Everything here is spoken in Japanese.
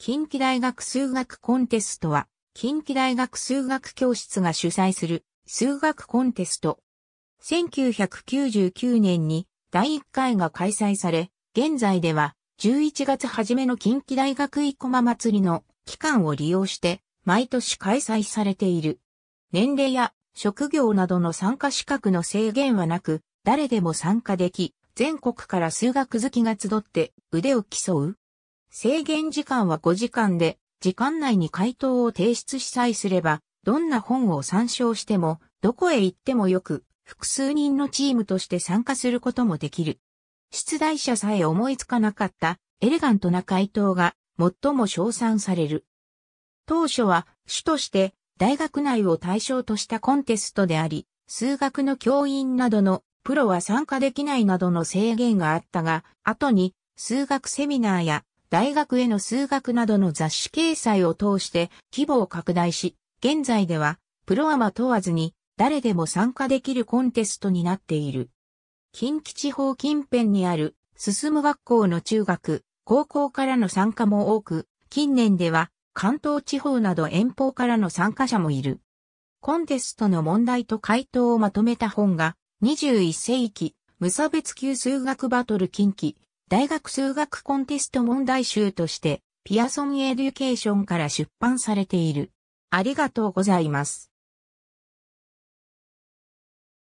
近畿大学数学コンテストは、近畿大学数学教室が主催する数学コンテスト。1999年に第1回が開催され、現在では11月初めの近畿大学コマ祭りの期間を利用して毎年開催されている。年齢や職業などの参加資格の制限はなく、誰でも参加でき、全国から数学好きが集って腕を競う制限時間は5時間で、時間内に回答を提出しさえすれば、どんな本を参照しても、どこへ行ってもよく、複数人のチームとして参加することもできる。出題者さえ思いつかなかったエレガントな回答が最も称賛される。当初は主として大学内を対象としたコンテストであり、数学の教員などのプロは参加できないなどの制限があったが、後に数学セミナーや大学への数学などの雑誌掲載を通して規模を拡大し、現在ではプロアマ問わずに誰でも参加できるコンテストになっている。近畿地方近辺にある進む学校の中学、高校からの参加も多く、近年では関東地方など遠方からの参加者もいる。コンテストの問題と回答をまとめた本が21世紀無差別級数学バトル近畿大学数学コンテスト問題集として、ピアソンエデュケーションから出版されている。ありがとうございます。